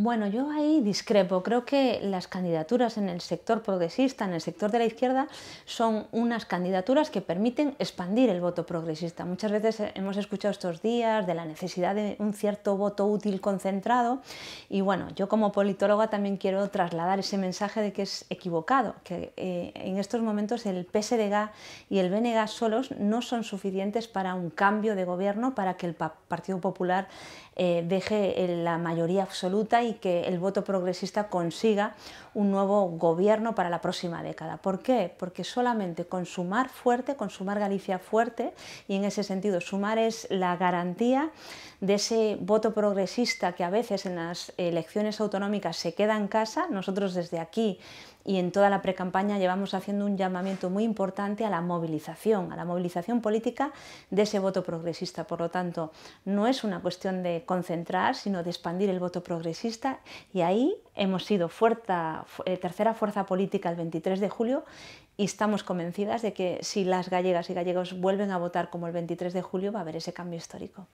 Bueno, yo ahí discrepo. Creo que las candidaturas en el sector progresista, en el sector de la izquierda, son unas candidaturas que permiten expandir el voto progresista. Muchas veces hemos escuchado estos días de la necesidad de un cierto voto útil concentrado y bueno, yo como politóloga también quiero trasladar ese mensaje de que es equivocado, que eh, en estos momentos el PSDG y el BNG solos no son suficientes para un cambio de gobierno, para que el Partido Popular eh, deje eh, la mayoría absoluta y que el voto progresista consiga un nuevo gobierno para la próxima década. ¿Por qué? Porque solamente con sumar fuerte, con sumar Galicia fuerte, y en ese sentido sumar es la garantía de ese voto progresista que a veces en las elecciones autonómicas se queda en casa. Nosotros desde aquí y en toda la precampaña llevamos haciendo un llamamiento muy importante a la movilización, a la movilización política de ese voto progresista. Por lo tanto, no es una cuestión de concentrar, sino de expandir el voto progresista y ahí hemos sido eh, tercera fuerza política el 23 de julio y estamos convencidas de que si las gallegas y gallegos vuelven a votar como el 23 de julio va a haber ese cambio histórico.